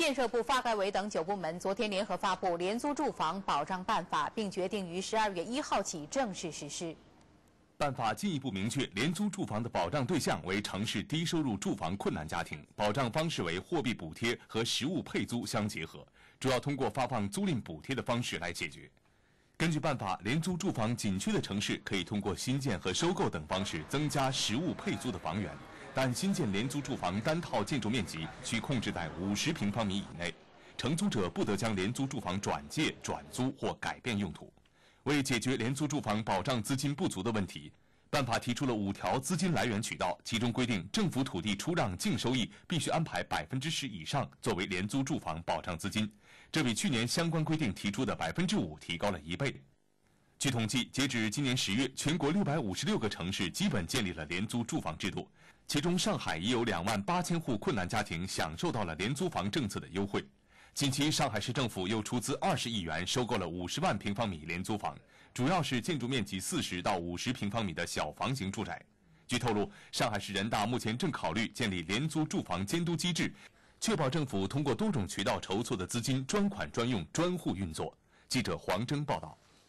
建设部、发改委等九部门昨天联合发布《廉租住房保障办法》，并决定于十二月一号起正式实施。办法进一步明确，廉租住房的保障对象为城市低收入住房困难家庭，保障方式为货币补贴和实物配租相结合，主要通过发放租赁补贴的方式来解决。根据办法，廉租住房紧缺的城市可以通过新建和收购等方式增加实物配租的房源。但新建廉租住房单套建筑面积需控制在五十平方米以内，承租者不得将廉租住房转借、转租或改变用途。为解决廉租住房保障资金不足的问题，办法提出了五条资金来源渠道，其中规定政府土地出让净收益必须安排百分之十以上作为廉租住房保障资金，这比去年相关规定提出的百分之五提高了一倍。据统计，截至今年十月，全国六百五十六个城市基本建立了廉租住房制度，其中上海已有两万八千户困难家庭享受到了廉租房政策的优惠。近期，上海市政府又出资二十亿元收购了五十万平方米廉租房，主要是建筑面积四十到五十平方米的小房型住宅。据透露，上海市人大目前正考虑建立廉租住房监督机制，确保政府通过多种渠道筹措的资金专款专用、专户运作。记者黄征报道。